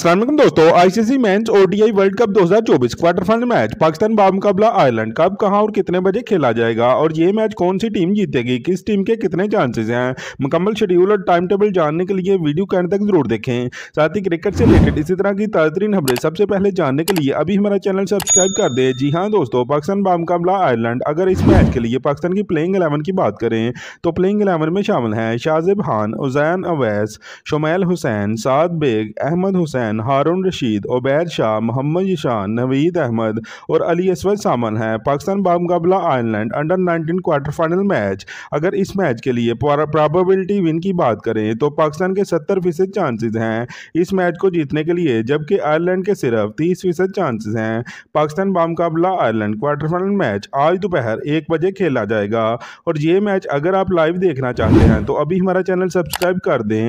असलम दोस्तों ICC men's ODI World Cup 2024 quarter final match Pakistan मुकाबला Ireland कब कहाँ और कितने बजे खेला जाएगा और ये मैच कौन सी टीम जीतेगी किस टीम के कितने चांसेस हैं मुकम्मल शेड्यूल और टाइम टेबल जानने के लिए वीडियो कहने तक जरूर देखें साथ ही क्रिकेट से रिलेटेड इसी तरह की तरीन खबरें सबसे पहले जानने के लिए अभी हमारा चैनल सब्सक्राइब कर दें जी हाँ दोस्तों पाकिस्तान मुकाबला आयरलैंड अगर इस मैच के लिए पाकिस्तान की प्लेइंग एलेवन की बात करें तो प्लेइंग एलेवन में शामिल हैं शाहजिब खान उजैन अवैस शुमैल हुसैन साद बेग अहमद हुसैन हुसैन हारून रशीद उबैर शाह मोहम्मद ईशान नवीद अहमद और अली असवद सामन हैं पाकिस्तान बामकबला Ireland under nineteen quarter final match अगर इस मैच के लिए प्रॉबिलिटी विन की बात करें तो पाकिस्तान के सत्तर फीसद चांसेज हैं इस मैच को जीतने के लिए जबकि आयरलैंड के सिर्फ तीस फीसद चांसेज हैं पाकिस्तान बामकबला आयरलैंड क्वार्टर फाइनल मैच आज दोपहर एक बजे खेला जाएगा और ये मैच अगर आप लाइव देखना चाहते हैं तो अभी हमारा चैनल सब्सक्राइब कर दें